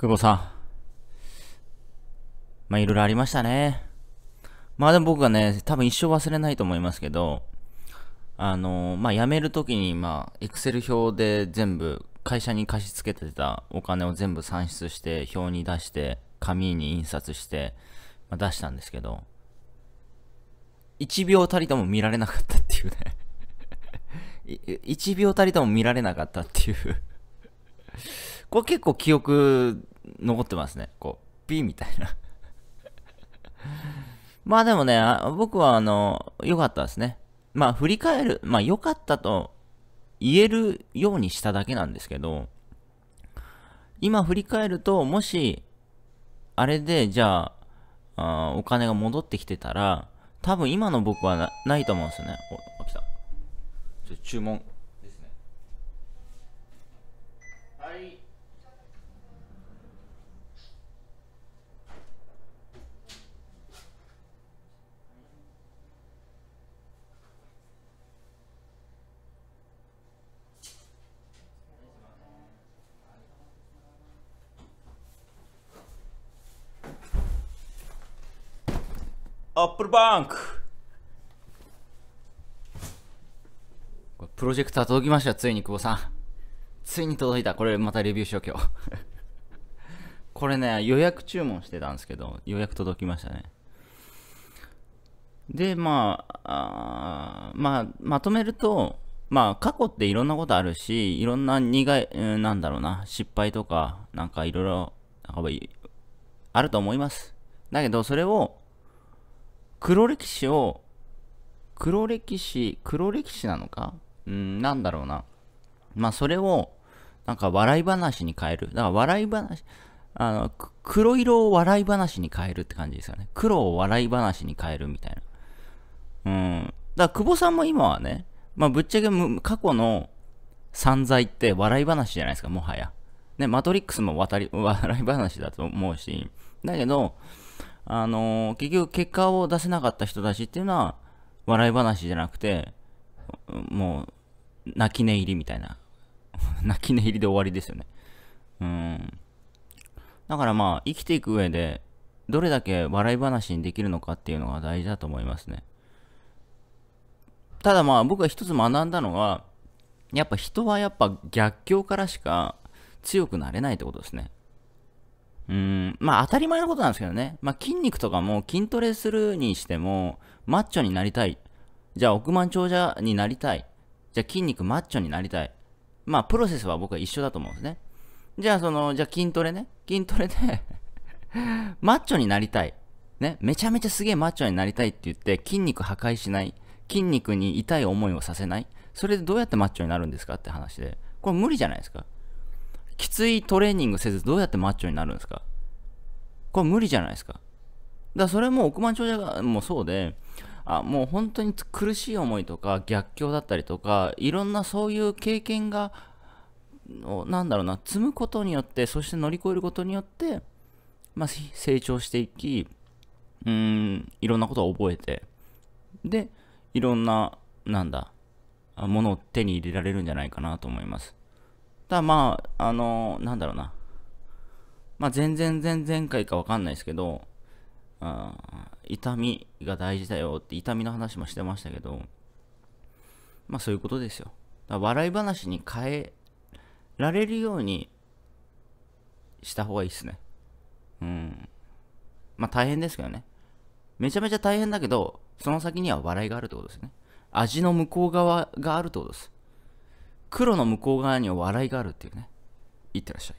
久保さん。まあ、いろいろありましたね。まあでも僕がね、多分一生忘れないと思いますけど、あの、まあ辞めるときに、まあ、エクセル表で全部、会社に貸し付けてたお金を全部算出して、表に出して、紙に印刷して、ま出したんですけど、1秒たりとも見られなかったっていうね1 秒たりとも見られなかったっていうこれ結構記憶残ってますね。こう、ピーみたいな まあでもね、僕はあの、良かったですね。まあ振り返る、まあ良かったと言えるようにしただけなんですけど、今振り返ると、もし、あれで、じゃあ、あお金が戻ってきてたら、多分今の僕はなないと思うんですよね。お、来た。注文アップルバンクプロジェクター届きましたついに久保さんついに届いたこれまたレビューしよう今日 これね予約注文してたんですけど予約届きましたねでまあまあまとめるとまあ過去っていろんなことあるしいろんな苦い、うん、なんだろうな失敗とかなんかいろいろあると思いますだけどそれを黒歴史を、黒歴史、黒歴史なのかうん、なんだろうな。まあ、それを、なんか笑い話に変える。だから笑い話、あの、黒色を笑い話に変えるって感じですよね。黒を笑い話に変えるみたいな。うん。だから久保さんも今はね、まあぶっちゃけ過去の散財って笑い話じゃないですか、もはや。ね、マトリックスも渡り笑い話だと思うし、だけど、あのー、結局結果を出せなかった人たちっていうのは、笑い話じゃなくて、もう、泣き寝入りみたいな。泣き寝入りで終わりですよね。うん。だからまあ、生きていく上で、どれだけ笑い話にできるのかっていうのが大事だと思いますね。ただまあ、僕が一つ学んだのは、やっぱ人はやっぱ逆境からしか強くなれないってことですね。うん、まあ当たり前のことなんですけどね。まあ筋肉とかも筋トレするにしても、マッチョになりたい。じゃあ億万長者になりたい。じゃあ筋肉マッチョになりたい。まあプロセスは僕は一緒だと思うんですね。じゃあその、じゃあ筋トレね。筋トレで マッチョになりたい。ね。めちゃめちゃすげえマッチョになりたいって言って筋肉破壊しない。筋肉に痛い思いをさせない。それでどうやってマッチョになるんですかって話で。これ無理じゃないですか。きついトレーニングせずどうやってマッチョになるんですかこれ無理じゃないですか。だからそれも億万長者もそうで、あもう本当に苦しい思いとか逆境だったりとかいろんなそういう経験がなんだろうな積むことによってそして乗り越えることによって、まあ、成長していきうんいろんなことを覚えてでいろんななんだものを手に入れられるんじゃないかなと思いますただまあ、あのなんだろうな。まあ、全然前々回かわかんないですけど、あ痛みが大事だよって、痛みの話もしてましたけど、まあそういうことですよ。笑い話に変えられるようにした方がいいですね。うん。まあ大変ですけどね。めちゃめちゃ大変だけど、その先には笑いがあるってことですね。味の向こう側があるってことです。黒の向こう側には笑いがあるっていうねいってらっしゃい